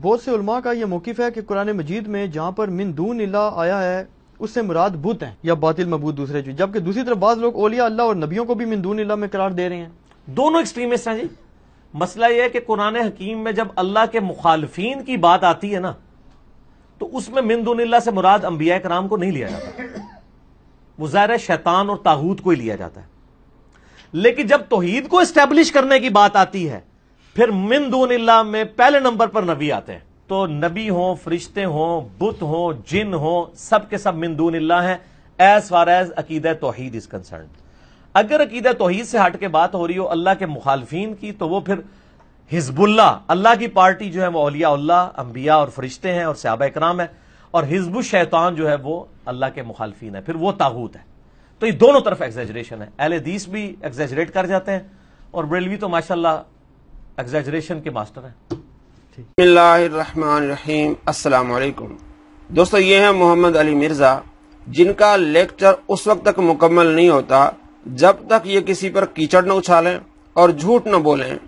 बहुत से उलमा का यह मौकफ है कि कुरान मजीद में जहाँ पर मिन दून आया है उससे मुराद बुत हैं या बातिल मबूत दूसरे चीज जबकि दूसरी तरफ बाज लोग ओलिया अल्लाह और नबियों को भी मिनदून अल्लाह में करार दे रहे हैं दोनों एक्सट्रीमिस्ट हैं जी मसला यह है कि कुरान हकीम में जब अल्लाह के मुखालफी की बात आती है ना तो उसमें मिनदून से मुराद अम्बिया कराम को नहीं लिया जाता वो शैतान और ताहूत को ही लिया जाता है लेकिन जब तोहीद को इस्टेब्लिश करने की बात आती है फिर मिंदून मिनदून में पहले नंबर पर नबी आते हैं तो नबी हो फरिश्ते हों बुत हो जिन हो सब के सब मिनदून हैं एज फार एज अकीद तोहद इज कंसर्न अगर अकीद तोहद से हट के बात हो रही हो अल्लाह के मुखालफी की तो वो फिर हिजबुल्ला अल्लाह की पार्टी जो है वो अलिया अंबिया और फरिश्ते हैं और सयाब इकराम है और हिजबु शैतान जो है वो अल्लाह के मुखालफी है फिर वो ताहूत है तो ये दोनों तरफ एग्जेजरेशन है अहल हदीस भी एग्जेजरेट कर जाते हैं और ब्रेलवी तो माशाल्लाह एग्जेजरेशन के मास्टर हैं रहीम अस्सलाम वालेकुम दोस्तों ये हैं मोहम्मद अली मिर्ज़ा जिनका लेक्चर उस वक्त तक मुकम्मल नहीं होता जब तक ये किसी पर कीचड़ न उछालें और झूठ न बोलें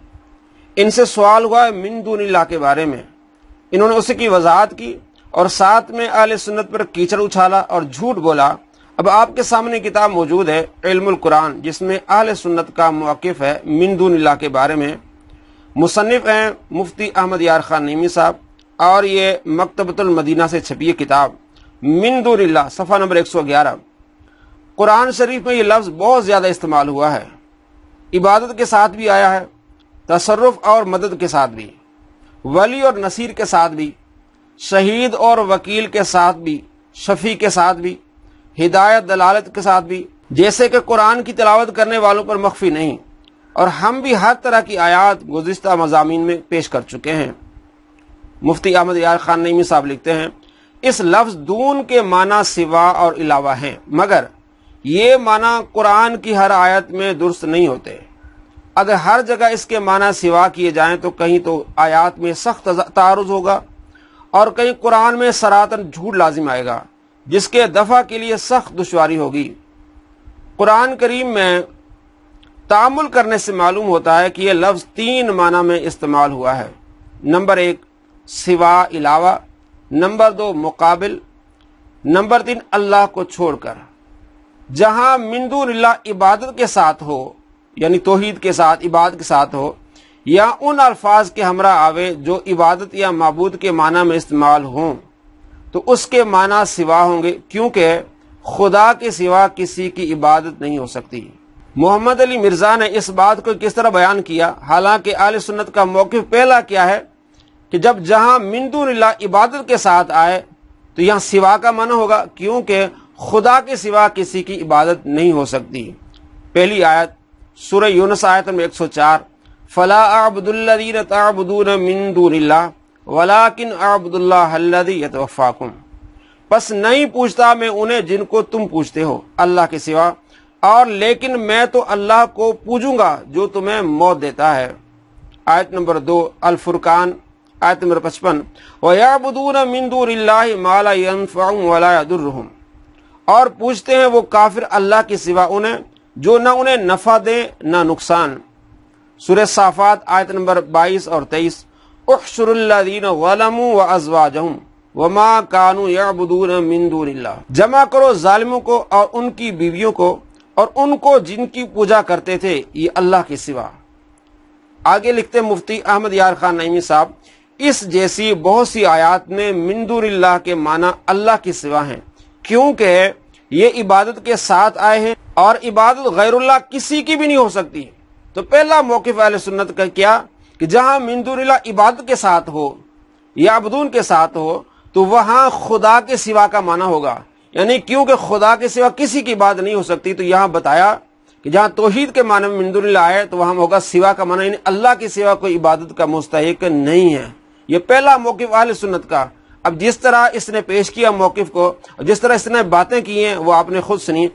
इनसे सवाल हुआ है मिनदूनिल्ला के बारे में इन्होंने उसी की वजाहत की और साथ में अहल सुन्नत पर कीचड़ उछाला और झूठ बोला अब आपके सामने किताब मौजूद है इल्मुल कुरान जिसमें अहल सुन्नत का मौक़ है मिनदूनिल्ला के बारे में मुसनफ़ हैं मुफ्ती अहमद यार खान नीमी साहब और ये मकतबतुलमदीना से छपी है किताब मिनदुर सफ़ा नंबर एक सौ ग्यारह कुरान शरीफ में ये लफ्ज़ बहुत ज़्यादा इस्तेमाल हुआ है इबादत के साथ भी आया है तसरफ और मदद के साथ भी वली और नसीर के साथ भी शहीद और वकील के साथ भी शफी के साथ भी हिदायत दलालत के साथ भी जैसे कि कुरान की तलावत करने वालों पर मख्फी नहीं और हम भी हर तरह की आयात गुज्त मजामी में पेश कर चुके हैं मुफ्ती अहमद यार खान नईमी साहब लिखते हैं इस लफ्ज दून के माना सिवा और अलावा हैं मगर ये माना कुरान की हर आयत में दुरुस्त नहीं होते अगर हर जगह इसके माना सिवा किए जाएं तो कहीं तो आयात में सख्त तारुज होगा और कहीं कुरान में सरातन झूठ लाजिम आएगा जिसके दफा के लिए सख्त दुशारी होगी कुरान करीम में तामुल करने से मालूम होता है कि यह लफ्ज़ तीन माना में इस्तेमाल हुआ है नंबर एक सिवा इलावा नंबर दो मुकाबिल नंबर तीन अल्लाह को छोड़कर मिंदू मिंदूल्ला इबादत के साथ हो यानी तोहिद के साथ इबादत के साथ हो या उन अल्फाज के हमरा आवे जो इबादत या मबूद के माना में इस्तेमाल हों तो उसके माना सिवा होंगे क्योंकि खुदा के सिवा किसी की इबादत नहीं हो सकती मोहम्मद अली मिर्ज़ा ने इस बात को किस तरह बयान किया हालांकि आल सुन्नत का मौके पहला क्या है कि जब जहाँ ला इबादत के साथ आए तो यहां सिवा का मन होगा क्योंकि खुदा के सिवा किसी की इबादत नहीं हो सकती पहली आयत सुर यूनस आयत में एक सौ चार फला आबदुल्लदीन ताबदून मिंदुल्ला वलाकिन आबदुल्लाफाकुम बस नहीं पूछता मैं उन्हें जिनको तुम पूछते हो अल्लाह के सिवा और लेकिन मैं तो अल्लाह को पूजूंगा जो तुम्हें मौत देता है आयत नंबर दो अल आयत नंबर पचपन वयाबून मिंदूर मालाफाउम और पूछते हैं वो काफिर अल्लाह के सिवा उन्हें जो ना उन्हें नफा दे ना नुकसान सुर साफात आयत नंबर बाईस और तेईस उखशरल्लादीन वलमू व अजवाजहम वमा कानू याबून मिंदूर जमा करो जालिमों को और उनकी बीवियों को और उनको जिनकी पूजा करते थे ये अल्लाह के सिवा आगे लिखते मुफ्ती अहमद यार खान नईमी साहब इस जैसी बहुत सी आयात में मिंदुरिल्लाह के माना अल्लाह के सिवा हैं क्योंकि ये इबादत के साथ आए हैं और इबादत गैरुल्ला किसी की भी नहीं हो सकती तो पहला मौकफ अल सुन्नत का क्या कि जहाँ मिंदुरिल्ला इबादत के साथ हो या अबदून के साथ हो तो वहां खुदा के सिवा का माना होगा यानी क्योंकि खुदा के सिवा किसी की बात नहीं हो सकती तो यहाँ बताया कि जहाँ तोहहीद के माने में मंदुल्ला आए तो वहां होगा सिवा का माना यानी अल्लाह की सिवा कोई इबादत का मुस्तक नहीं है यह पहला मौकफ अहल सुन्नत का अब जिस तरह इसने पेश किया मौकफ को जिस तरह इसने बातें की हैं वो आपने खुद सुनी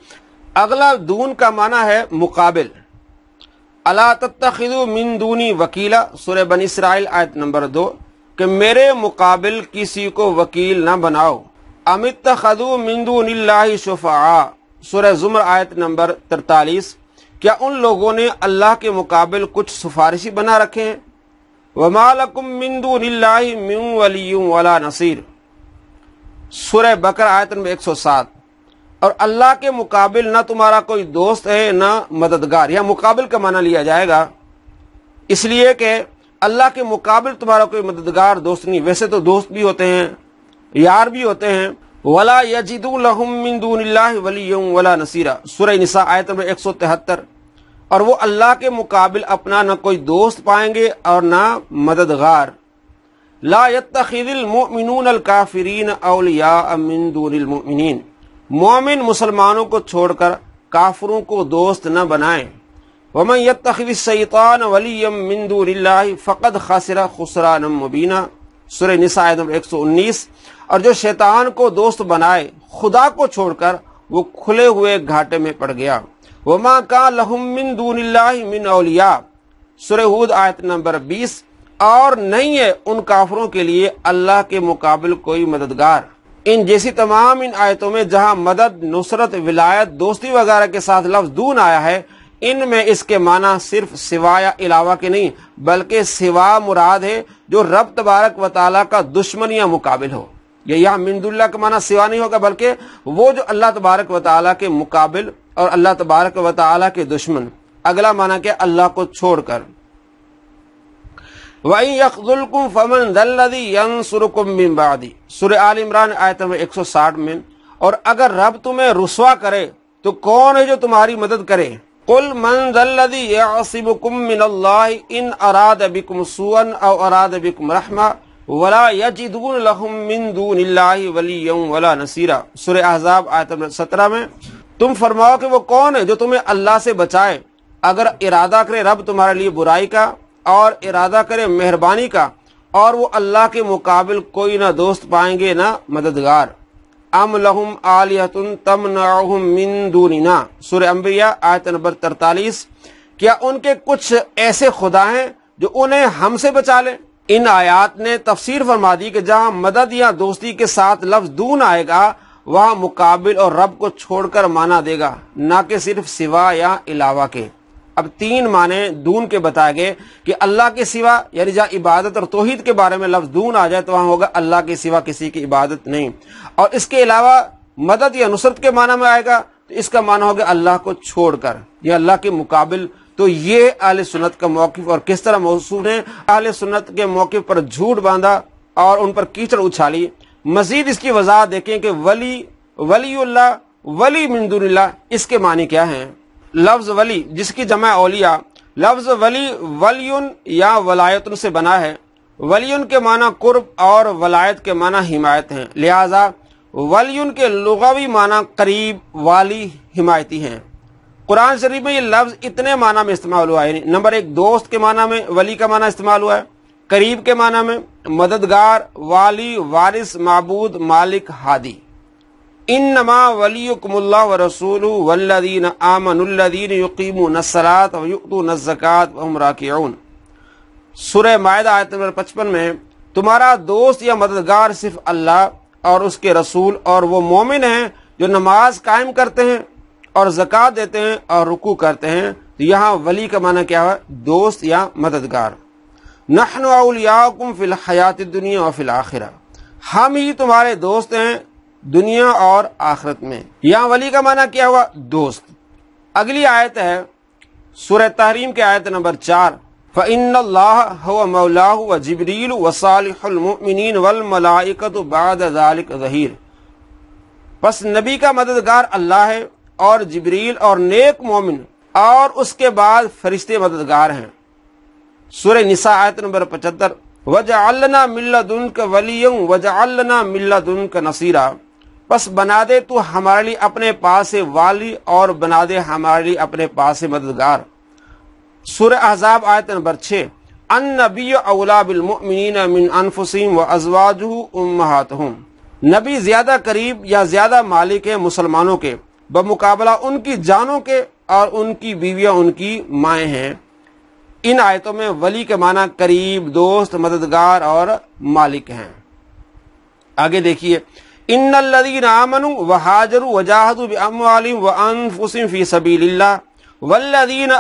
अगला दून का माना है मुकाबिल अला तत्खिदू वकीला सुर बन इसराइल आयत नंबर दो कि मेरे मुकाबिल किसी को वकील ना बनाओ अमित शफा सुर जुमर आयत नंबर तरतालीस क्या उन लोगों ने अल्लाह के मुकाबल कुछ सिफारिशी बना रखे हैं वमालकुम मिंदू वला नसीर सुर बकर आयत नंबर एक सौ सात और अल्लाह के मुकाबल ना तुम्हारा कोई दोस्त है ना मददगार या मुकाबल का माना लिया जाएगा इसलिए कि अल्लाह के मुकाबल तुम्हारा कोई मददगार दोस्त नहीं वैसे तो दोस्त भी होते हैं यार भी होते हैं वला यजिदून वला नसीरा सुर निसा आयत नंबर एक सौ तिहत्तर और वो अल्लाह के मुकाबल अपना न कोई दोस्त पाएंगे और ना मददगार लातखिलमिनकाफरीन अलियामिन मोमिन मुसलमानों को छोड़कर काफरों को दोस्त न बनाए वमन यतखिल सैतान वलीम मिंदूर फ़कद खसरा खुसरान सुर निसा आयत नंबर एक सौ उन्नीस और जो शैतान को दोस्त बनाए खुदा को छोड़कर वो खुले हुए घाटे में पड़ गया वो माँ का लहुमिन दून औलिया सुरहूद आयत नंबर 20 और नहीं है उन काफरों के लिए अल्लाह के मुकाबल कोई मददगार इन जैसी तमाम इन आयतों में जहाँ मदद नुसरत विलायत दोस्ती वगैरह के साथ लफ्ज दून आया है इन में इसके माना सिर्फ सिवा या इलावा के नहीं बल्कि सिवा मुराद है जो रब तबारक व का दुश्मन या मुकाबिल हो या मिंदुल्ला का माना सिवा नहीं होगा बल्कि वो जो अल्लाह तबारक व ताली के मुकाबिल और अल्लाह तबारक व ताली के दुश्मन अगला माना के अल्लाह को छोड़कर वही यकजुलकुम फमन दल्लदी यंसुरकुम मिन बादी सूर आल इमरान आयत नंबर 160 में और अगर रब तुम्हें रुसवा करे तो कौन है जो तुम्हारी मदद करे कुल मन दल्लदी यासिबुकुम मिन अल्लाह इन अराद बिकुम सुअन और अराद बिकुम रहमा सत्रह में तुम फरमाओ कि वो कौन है जो तुम्हें अल्लाह से बचाए अगर इरादा करे रब तुम्हारे लिए बुराई का और इरादा करे मेहरबानी का और वो अल्लाह के मुकाबल कोई ना दोस्त पाएंगे ना मददगार अम लहुम आलियतुन तम नहुम मिन दूनिना सुर अम्बिया आयत नंबर तरतालीस क्या उनके कुछ ऐसे खुदा हैं जो उन्हें हमसे बचा लें इन आयात ने तफसीर फरमा दी कि जहाँ मदद या दोस्ती के साथ लफ्ज दून आएगा वहाँ मुकाबिल और रब को छोड़कर माना देगा ना कि सिर्फ सिवा या अलावा के अब तीन माने दून के बताए गए कि अल्लाह के सिवा यानी जहाँ इबादत और तोहिद के बारे में लफ्ज दून आ जाए तो वहाँ होगा अल्लाह के सिवा किसी की इबादत नहीं और इसके अलावा मदद या नुसरत के माना में आएगा तो इसका माना होगा अल्लाह को छोड़कर या अल्लाह के मुकाबिल तो ये आल सुन्नत का मौकफ और किस तरह मौसू है आल सुन्नत के मौके पर झूठ बांधा और उन पर कीचड़ उछाली मजीद इसकी वजह देखें कि वली वलील्ला वली मंदुल्ला इसके मानी क्या है लफ्ज वली जिसकी जमा ओलिया लफ्ज वली वलीन या वलायतन से बना है वलीन के माना कुर्ब और वलायत के माना हिमायत है लिहाजा वलीन के लुगावी माना करीब वाली हिमायती हैं कुरान शरीफ में ये लफ्ज इतने माना में इस्तेमाल हुआ है नंबर एक दोस्त के माना में वली का माना इस्तेमाल हुआ है करीब के माना में मददगार वाली वारिस मबूद मालिक हादी इन नमा वलीकुमल्ला व रसूल वल्लिन आमनदीन यकीम नसरात नज़क़ात वमराक़न सुर मायदा आयत नंबर पचपन में तुम्हारा दोस्त या मददगार सिर्फ अल्लाह और उसके रसूल और वो मोमिन हैं जो नमाज कायम करते हैं और जक़ात देते हैं और रुकू करते हैं तो यहाँ वली का माना क्या है दोस्त या मददगार नहन फिल हयात दुनिया और फिल आखिरा हम ही तुम्हारे दोस्त हैं दुनिया और आखरत में यहाँ वली का माना क्या हुआ दोस्त अगली आयत है सूर तहरीम के आयत नंबर चार फ़िन मौला व जबरील वसालमिन वलमलाकत बाद ज़हीर बस नबी का मददगार अल्लाह है और जबरील और नेक मोमिन और उसके बाद फरिश्ते मददगार हैं सूर्य निसा आयत नंबर पचहत्तर वजअल्लना मिल्लादुन का वलीयम वजअल्लना मिल्लादुन का नसीरा बस बना दे तू हमारे लिए अपने पास से वाली और बना दे हमारे लिए अपने पास से मददगार सूर अहजाब आयत नंबर छः अन नबी अलाबिलमिन मिन अनफुसिम व अजवाजू उम्महात नबी ज़्यादा करीब या ज़्यादा मालिक है मुसलमानों के बमुकाबला उनकी जानों के और उनकी बीवियां उनकी माए हैं इन आयतों में वली के माना करीब दोस्त मददगार और मालिक हैं आगे देखिए इन व फी वल्लदीन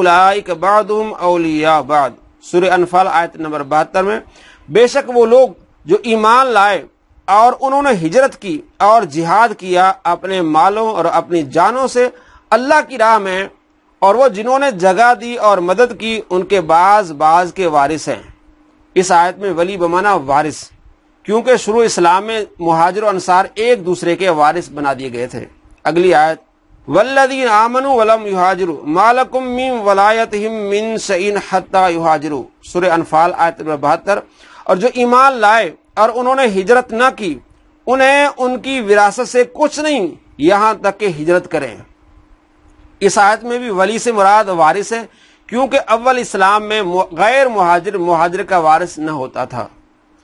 उलाइक बादुम बाद आयत नंबर बहत्तर में बेशक वो लोग जो ईमान लाए और उन्होंने हिजरत की और जिहाद किया अपने मालों और अपनी जानों से अल्लाह की राह में और वो जिन्होंने जगह दी और मदद की उनके बाज बाज के वारिस हैं इस आयत में वली बमाना वारिस क्योंकि शुरू इस्लाम में महाजर अनसार एक दूसरे के वारिस बना दिए गए थे अगली आयत वल्लदीन आमनु वलम युहाजरु मालकुम मिन वलायत मिन सईन हत्ता युहाजरु सुर अनफाल आयत नंबर बहत्तर और जो ईमान लाए और उन्होंने हिजरत न की उन्हें उनकी विरासत से कुछ नहीं यहां तक के हिजरत करें इस आयत में भी वली से मुराद वारिस है क्योंकि अव्वल इस्लाम में गैर मुहाजिर मुहाजिर का वारिस न होता था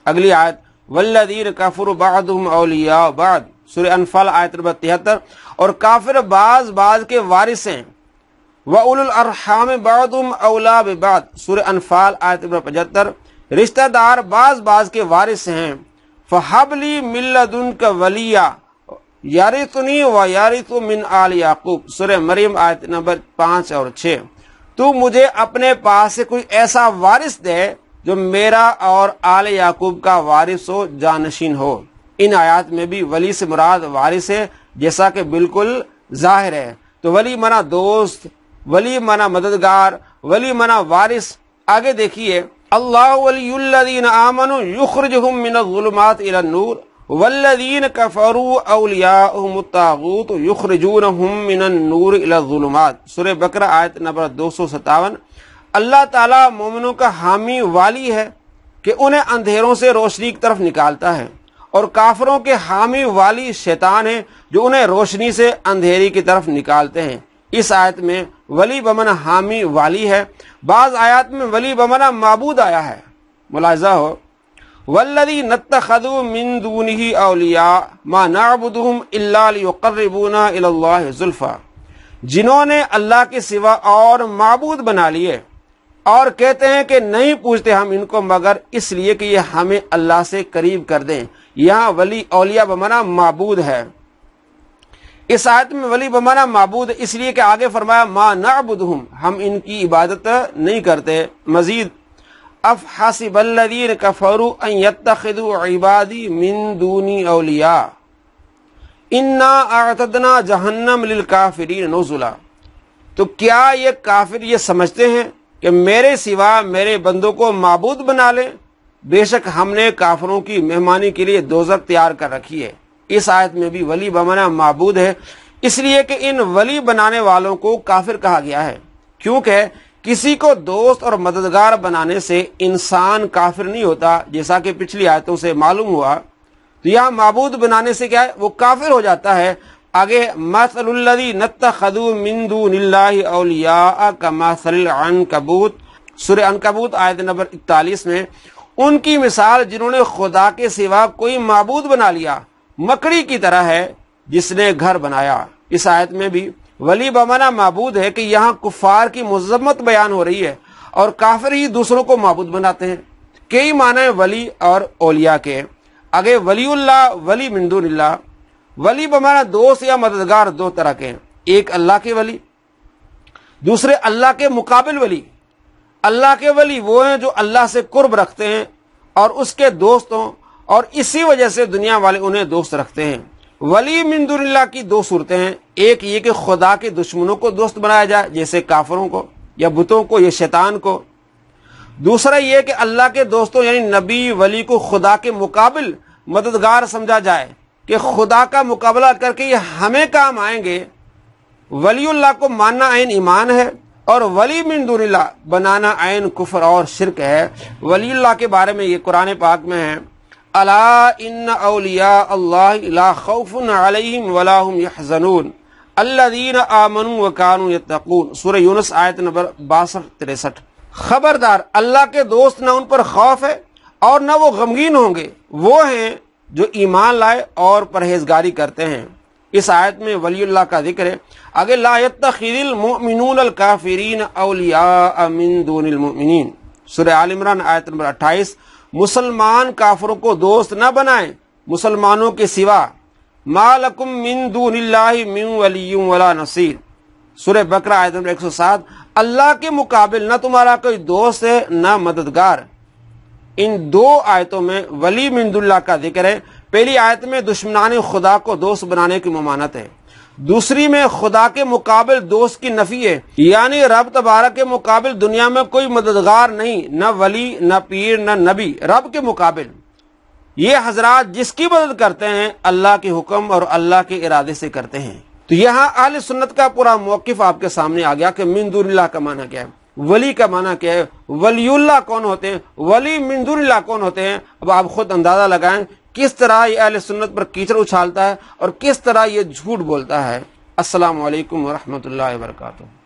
अगली आयत वल्लदीन कफुर बाद सुर अनफल आयत नंबर तिहत्तर और काफिर बाज बाज के वारिस हैं अरहाम बदम अला बाद सुर अनफाल आयत नंबर पचहत्तर रिश्तेदार बाज बाज के वारिस हैं फहबली मिल्लदुन का वलिया यारितुनी व यारितु मिन आल याकूब सुर मरियम आयत नंबर पाँच और छः तू मुझे अपने पास से कोई ऐसा वारिस दे जो मेरा और आल याकूब का वारिस हो जानशीन हो इन आयात में भी वली से मुराद वारिस है जैसा कि बिल्कुल जाहिर है तो वली मना दोस्त वली मना मददगार वली मना वारिस आगे देखिए अल्लाहदीन आमन युखरजहमिनूर वल्लदीन कफरू अलियातागूत युखरजूनूर इलाजुलमात सुर बकर आयत नंबर दो सौ सतावन अल्लाह ताला मोमिनों का हामी वाली है कि उन्हें अंधेरों से रोशनी की तरफ निकालता है और काफरों के हामी वाली शैतान है जो उन्हें रोशनी से अंधेरी की तरफ निकालते हैं इस आयत में वली बमन हामी वाली है बाज़ आयत में वली बमना मबूद आया है मुलाजा हो वल्लदी नतखदु मिन दूनी अलिया मा नाबुदुम इल्लाबूना जुल्फ़ा जिन्होंने अल्लाह के सिवा और मबूद बना लिए और कहते हैं कि नहीं पूछते हम इनको मगर इसलिए कि ये हमें अल्लाह से करीब कर दें यहाँ वली अलिया बमना मबूद है इस आयत में वली बमाना मबूद इसलिए कि आगे फरमाया मा नाबुदहम हम इनकी इबादत नहीं करते मजीद अफ हासिबल्लिन कफरू अयतु अलिया इन्ना आतदना जहन्नम लिल काफरीन नोजुला तो क्या ये काफिर ये समझते हैं कि मेरे सिवा मेरे बंदों को मबूद बना ले बेशक हमने काफरों की मेहमानी के लिए दोजक तैयार कर रखी है इस आयत में भी वली बमना मबूद है इसलिए कि इन वली बनाने वालों को काफिर कहा गया है क्योंकि किसी को दोस्त और मददगार बनाने से इंसान काफिर नहीं होता जैसा कि पिछली आयतों से मालूम हुआ तो यहाँ मबूद बनाने से क्या है वो काफिर हो जाता है आगे मसलदी नत खदू का मसल अनकबूत सुर अनकबूत आयत नंबर इकतालीस में उनकी मिसाल जिन्होंने खुदा के सिवा कोई मबूद बना लिया मकड़ी की तरह है जिसने घर बनाया इस आयत में भी वली बमाना मबूद है कि यहाँ कुफार की मजम्मत बयान हो रही है और काफिर ही दूसरों को मबूद बनाते हैं कई माने वली और ओलिया के आगे वलीउल्ला वली मिंदुल्ला वली बमाना दोस्त या मददगार दो तरह के हैं एक अल्लाह के वली दूसरे अल्लाह के मुकाबिल वली अल्लाह के वली वो हैं जो अल्लाह से कुर्ब रखते हैं और उसके दोस्तों और इसी वजह से दुनिया वाले उन्हें दोस्त रखते हैं वली मिंदुल्ला की दो सूरतें हैं एक ये कि खुदा के दुश्मनों को दोस्त बनाया जाए जैसे काफरों को या बुतों को या शैतान को दूसरा ये कि अल्लाह के दोस्तों यानी नबी वली को खुदा के मुकाबल मददगार समझा जाए कि खुदा का मुकाबला करके ये हमें काम आएंगे वलील्ला को मानना आयन ईमान है और वली मिंदुल्ला बनाना आयन कुफर और शिरक है वलील्ला के बारे में ये कुरान पाक में है खबरदार अल्लाह के दोस्त ना उन पर खौफ है और न वो गमगीन होंगे वो है जो ईमान लाए और परहेजगारी करते हैं इस आयत में वलील्ला का जिक्र है अगे आयत नंबर अट्ठाईस मुसलमान काफरों को दोस्त न बनाए मुसलमानों के सिवा मालकुम मिन दून वला नसीर सुर बकरा आयत नंबर 107 अल्लाह के मुकाबले न तुम्हारा कोई दोस्त है न मददगार इन दो आयतों में वली मिंदुल्ला का जिक्र है पहली आयत में दुश्मनान खुदा को दोस्त बनाने की ममानत है दूसरी में खुदा के मुकाबल दोस्त की नफी है यानी रब तबारा के मुकाबल दुनिया में कोई मददगार नहीं न वली न पीर न नबी रब के मुकाबल ये हजरात जिसकी मदद करते हैं अल्लाह के हुक्म और अल्लाह के इरादे से करते हैं तो यहाँ अहल सुन्नत का पूरा मौकफ आपके सामने आ गया कि मिंदुल्ला का माना क्या है वली का माना क्या है वलीउल्ला कौन होते हैं वली मिंदुल्ला कौन होते हैं अब आप खुद अंदाजा लगाएं किस तरह ये अहल सुन्नत पर कीचड़ उछालता है और किस तरह ये झूठ बोलता है असलकम वरहमल वर्का